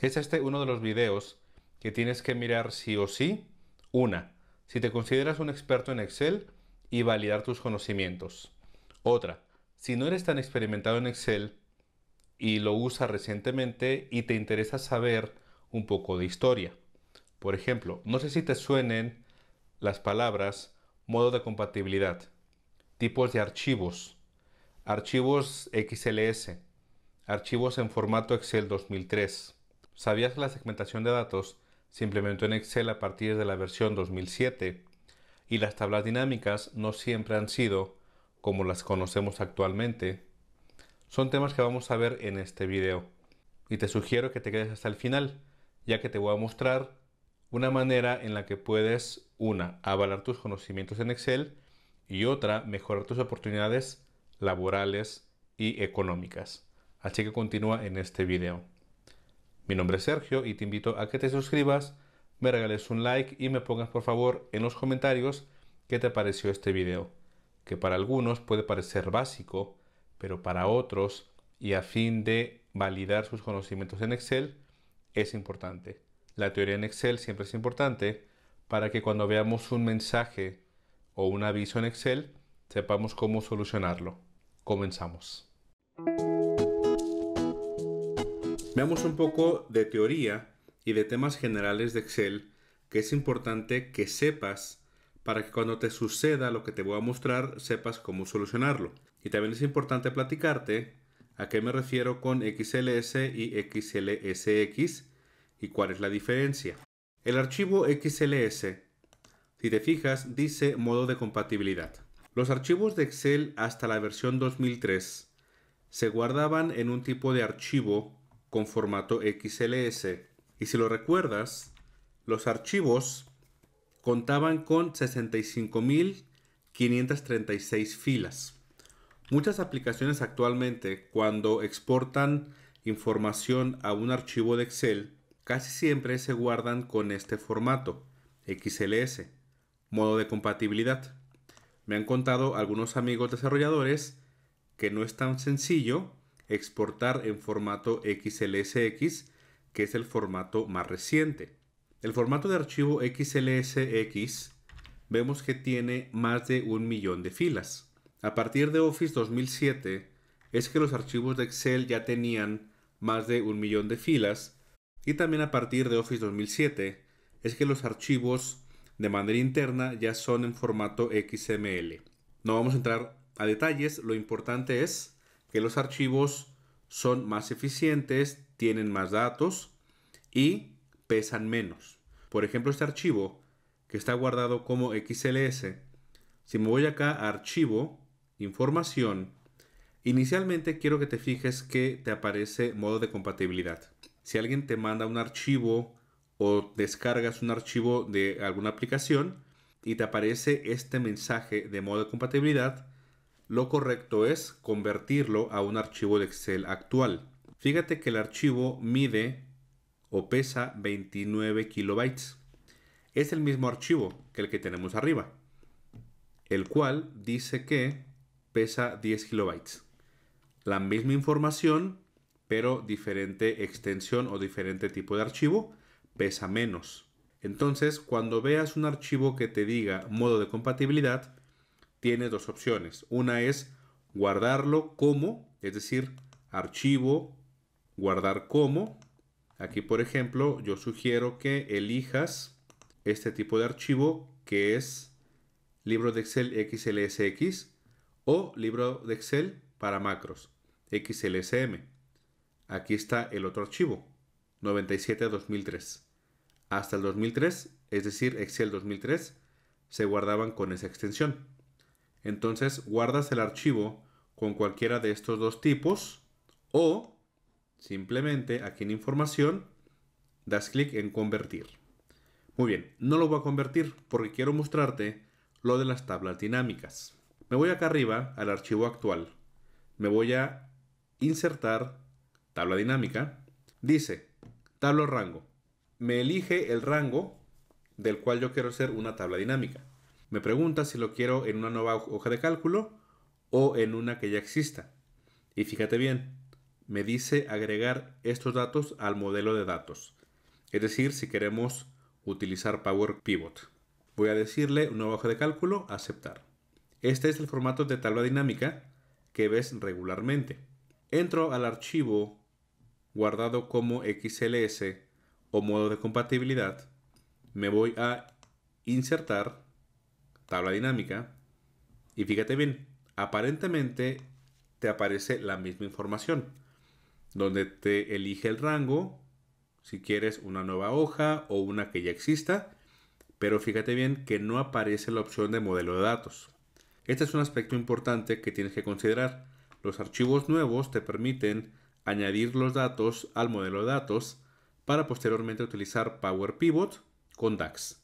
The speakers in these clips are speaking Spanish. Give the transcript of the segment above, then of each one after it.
Es este uno de los videos que tienes que mirar sí o sí. Una, si te consideras un experto en Excel y validar tus conocimientos. Otra, si no eres tan experimentado en Excel y lo usas recientemente y te interesa saber un poco de historia. Por ejemplo, no sé si te suenen las palabras modo de compatibilidad, tipos de archivos, archivos XLS, archivos en formato Excel 2003, ¿Sabías que la segmentación de datos se implementó en Excel a partir de la versión 2007 y las tablas dinámicas no siempre han sido como las conocemos actualmente? Son temas que vamos a ver en este video y te sugiero que te quedes hasta el final ya que te voy a mostrar una manera en la que puedes, una, avalar tus conocimientos en Excel y otra, mejorar tus oportunidades laborales y económicas. Así que continúa en este video. Mi nombre es Sergio y te invito a que te suscribas, me regales un like y me pongas por favor en los comentarios qué te pareció este video, que para algunos puede parecer básico, pero para otros y a fin de validar sus conocimientos en Excel es importante. La teoría en Excel siempre es importante para que cuando veamos un mensaje o un aviso en Excel sepamos cómo solucionarlo. Comenzamos. Veamos un poco de teoría y de temas generales de Excel que es importante que sepas para que cuando te suceda lo que te voy a mostrar sepas cómo solucionarlo. Y también es importante platicarte a qué me refiero con XLS y XLSX y cuál es la diferencia. El archivo XLS, si te fijas, dice modo de compatibilidad. Los archivos de Excel hasta la versión 2003 se guardaban en un tipo de archivo con formato XLS. Y si lo recuerdas, los archivos contaban con 65.536 filas. Muchas aplicaciones actualmente, cuando exportan información a un archivo de Excel, casi siempre se guardan con este formato, XLS, modo de compatibilidad. Me han contado algunos amigos desarrolladores que no es tan sencillo exportar en formato XLSX, que es el formato más reciente. El formato de archivo XLSX vemos que tiene más de un millón de filas. A partir de Office 2007 es que los archivos de Excel ya tenían más de un millón de filas y también a partir de Office 2007 es que los archivos de manera interna ya son en formato XML. No vamos a entrar a detalles, lo importante es que los archivos son más eficientes, tienen más datos y pesan menos. Por ejemplo, este archivo que está guardado como XLS, si me voy acá a archivo, información, inicialmente quiero que te fijes que te aparece modo de compatibilidad. Si alguien te manda un archivo o descargas un archivo de alguna aplicación y te aparece este mensaje de modo de compatibilidad, lo correcto es convertirlo a un archivo de Excel actual. Fíjate que el archivo mide o pesa 29 kilobytes. Es el mismo archivo que el que tenemos arriba, el cual dice que pesa 10 kilobytes. La misma información, pero diferente extensión o diferente tipo de archivo, pesa menos. Entonces, cuando veas un archivo que te diga modo de compatibilidad, tiene dos opciones. Una es guardarlo como, es decir, archivo, guardar como. Aquí, por ejemplo, yo sugiero que elijas este tipo de archivo que es libro de Excel XLSX o libro de Excel para macros XLSM. Aquí está el otro archivo, 97-2003. Hasta el 2003, es decir, Excel 2003, se guardaban con esa extensión. Entonces guardas el archivo con cualquiera de estos dos tipos o simplemente aquí en información das clic en convertir. Muy bien, no lo voy a convertir porque quiero mostrarte lo de las tablas dinámicas. Me voy acá arriba al archivo actual. Me voy a insertar tabla dinámica. Dice tabla rango. Me elige el rango del cual yo quiero hacer una tabla dinámica. Me pregunta si lo quiero en una nueva hoja de cálculo o en una que ya exista. Y fíjate bien, me dice agregar estos datos al modelo de datos. Es decir, si queremos utilizar Power Pivot. Voy a decirle nueva hoja de cálculo, aceptar. Este es el formato de tabla dinámica que ves regularmente. Entro al archivo guardado como XLS o modo de compatibilidad. Me voy a insertar tabla dinámica, y fíjate bien, aparentemente te aparece la misma información, donde te elige el rango, si quieres una nueva hoja o una que ya exista, pero fíjate bien que no aparece la opción de modelo de datos. Este es un aspecto importante que tienes que considerar. Los archivos nuevos te permiten añadir los datos al modelo de datos para posteriormente utilizar Power Pivot con DAX.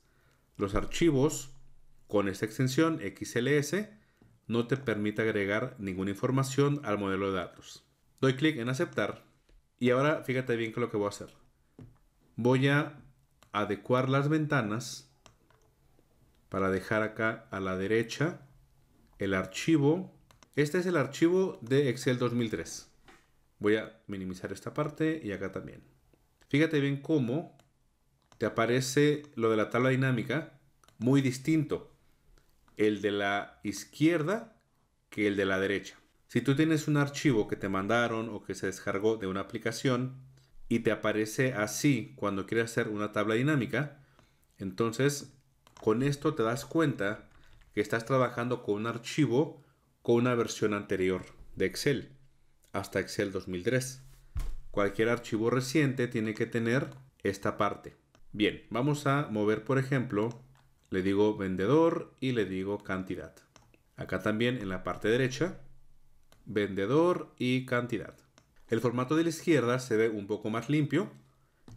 Los archivos con esta extensión XLS no te permite agregar ninguna información al modelo de datos. Doy clic en aceptar y ahora fíjate bien que lo que voy a hacer. Voy a adecuar las ventanas para dejar acá a la derecha el archivo. Este es el archivo de Excel 2003. Voy a minimizar esta parte y acá también. Fíjate bien cómo te aparece lo de la tabla dinámica muy distinto el de la izquierda que el de la derecha. Si tú tienes un archivo que te mandaron o que se descargó de una aplicación y te aparece así cuando quieres hacer una tabla dinámica, entonces con esto te das cuenta que estás trabajando con un archivo con una versión anterior de Excel, hasta Excel 2003. Cualquier archivo reciente tiene que tener esta parte. Bien, vamos a mover por ejemplo le digo vendedor y le digo cantidad. Acá también en la parte derecha, vendedor y cantidad. El formato de la izquierda se ve un poco más limpio,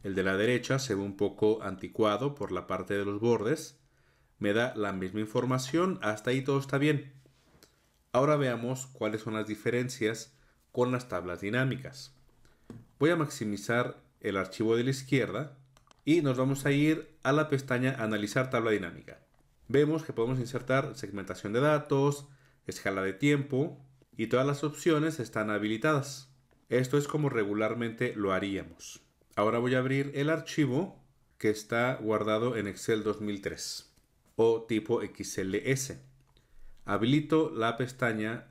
el de la derecha se ve un poco anticuado por la parte de los bordes. Me da la misma información, hasta ahí todo está bien. Ahora veamos cuáles son las diferencias con las tablas dinámicas. Voy a maximizar el archivo de la izquierda y nos vamos a ir a la pestaña Analizar tabla dinámica. Vemos que podemos insertar segmentación de datos, escala de tiempo y todas las opciones están habilitadas. Esto es como regularmente lo haríamos. Ahora voy a abrir el archivo que está guardado en Excel 2003 o tipo XLS. Habilito la pestaña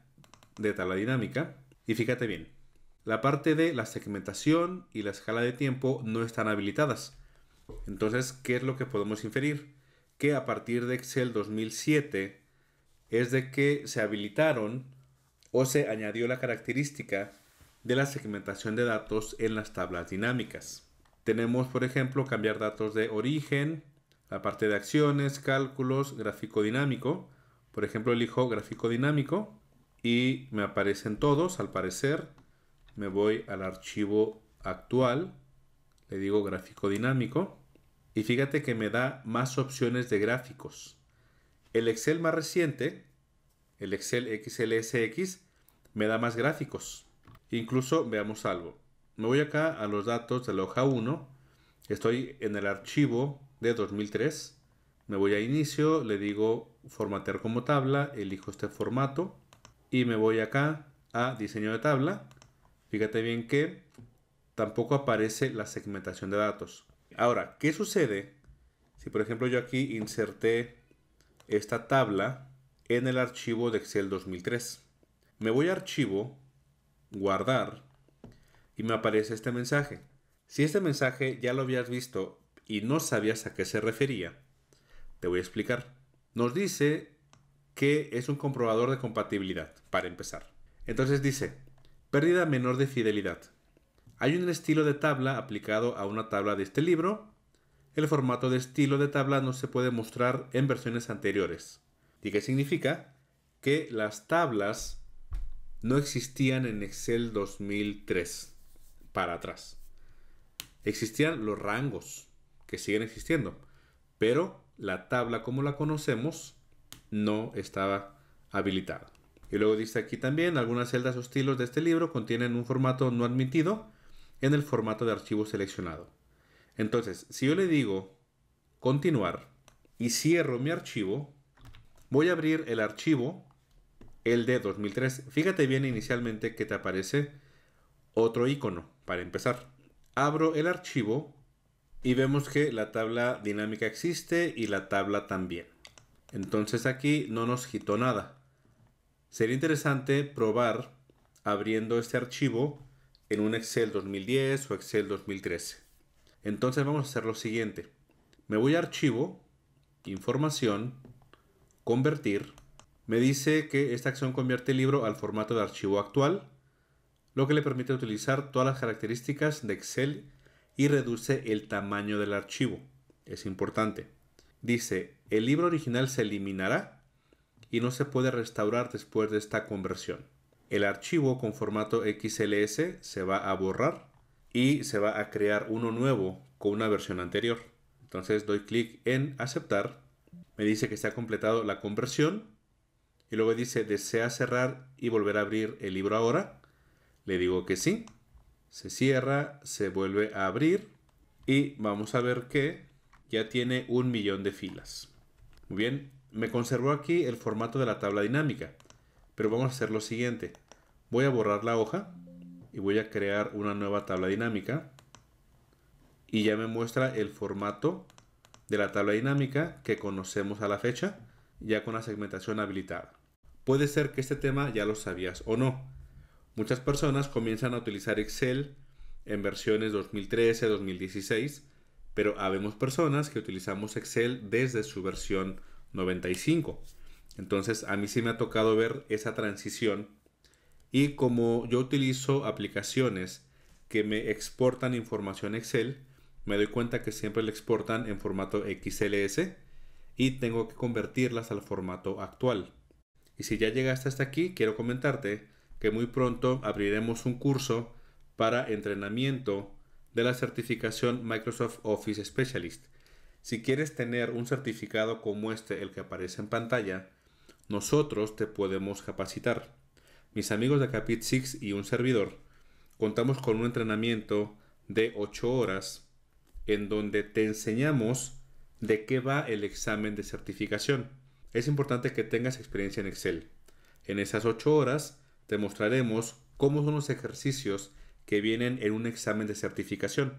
de tabla dinámica y fíjate bien, la parte de la segmentación y la escala de tiempo no están habilitadas. Entonces, ¿qué es lo que podemos inferir? Que a partir de Excel 2007 es de que se habilitaron o se añadió la característica de la segmentación de datos en las tablas dinámicas. Tenemos, por ejemplo, cambiar datos de origen, la parte de acciones, cálculos, gráfico dinámico. Por ejemplo, elijo gráfico dinámico y me aparecen todos, al parecer. Me voy al archivo actual le digo gráfico dinámico, y fíjate que me da más opciones de gráficos. El Excel más reciente, el Excel XLSX, me da más gráficos. Incluso veamos algo. Me voy acá a los datos de la hoja 1, estoy en el archivo de 2003, me voy a inicio, le digo formatear como tabla, elijo este formato y me voy acá a diseño de tabla. Fíjate bien que tampoco aparece la segmentación de datos. Ahora, ¿qué sucede si por ejemplo yo aquí inserté esta tabla en el archivo de Excel 2003? Me voy a archivo, guardar y me aparece este mensaje. Si este mensaje ya lo habías visto y no sabías a qué se refería, te voy a explicar. Nos dice que es un comprobador de compatibilidad, para empezar. Entonces dice, pérdida menor de fidelidad. Hay un estilo de tabla aplicado a una tabla de este libro. El formato de estilo de tabla no se puede mostrar en versiones anteriores. ¿Y qué significa? Que las tablas no existían en Excel 2003 para atrás. Existían los rangos que siguen existiendo, pero la tabla como la conocemos no estaba habilitada. Y luego dice aquí también, algunas celdas o estilos de este libro contienen un formato no admitido en el formato de archivo seleccionado. Entonces, si yo le digo continuar y cierro mi archivo, voy a abrir el archivo, el de 2003. Fíjate bien inicialmente que te aparece otro icono para empezar. Abro el archivo y vemos que la tabla dinámica existe y la tabla también. Entonces aquí no nos quitó nada. Sería interesante probar abriendo este archivo en un Excel 2010 o Excel 2013. Entonces vamos a hacer lo siguiente. Me voy a archivo, información, convertir. Me dice que esta acción convierte el libro al formato de archivo actual, lo que le permite utilizar todas las características de Excel y reduce el tamaño del archivo. Es importante. Dice, el libro original se eliminará y no se puede restaurar después de esta conversión el archivo con formato XLS se va a borrar y se va a crear uno nuevo con una versión anterior. Entonces doy clic en aceptar, me dice que se ha completado la conversión y luego dice desea cerrar y volver a abrir el libro ahora. Le digo que sí, se cierra, se vuelve a abrir y vamos a ver que ya tiene un millón de filas. Muy bien, me conservó aquí el formato de la tabla dinámica. Pero vamos a hacer lo siguiente. Voy a borrar la hoja y voy a crear una nueva tabla dinámica. Y ya me muestra el formato de la tabla dinámica que conocemos a la fecha, ya con la segmentación habilitada. Puede ser que este tema ya lo sabías o no. Muchas personas comienzan a utilizar Excel en versiones 2013, 2016, pero habemos personas que utilizamos Excel desde su versión 95. Entonces a mí sí me ha tocado ver esa transición y como yo utilizo aplicaciones que me exportan información Excel, me doy cuenta que siempre la exportan en formato XLS y tengo que convertirlas al formato actual. Y si ya llegaste hasta aquí, quiero comentarte que muy pronto abriremos un curso para entrenamiento de la certificación Microsoft Office Specialist. Si quieres tener un certificado como este, el que aparece en pantalla, nosotros te podemos capacitar. Mis amigos de Capit 6 y un servidor contamos con un entrenamiento de 8 horas en donde te enseñamos de qué va el examen de certificación. Es importante que tengas experiencia en Excel. En esas 8 horas te mostraremos cómo son los ejercicios que vienen en un examen de certificación.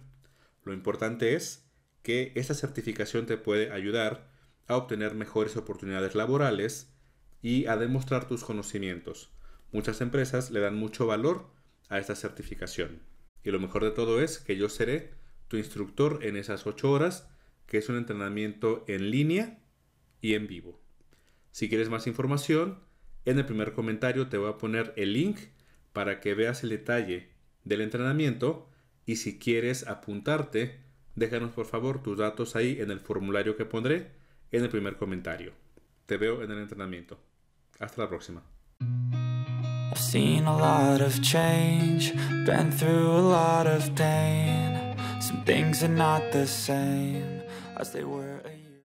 Lo importante es que esta certificación te puede ayudar a obtener mejores oportunidades laborales y a demostrar tus conocimientos. Muchas empresas le dan mucho valor a esta certificación. Y lo mejor de todo es que yo seré tu instructor en esas 8 horas, que es un entrenamiento en línea y en vivo. Si quieres más información, en el primer comentario te voy a poner el link para que veas el detalle del entrenamiento y si quieres apuntarte, déjanos por favor tus datos ahí en el formulario que pondré en el primer comentario. Te veo en el entrenamiento. Hasta la próxima. I've seen a lot of change, been through a lot of pain. Some things are not the same as they were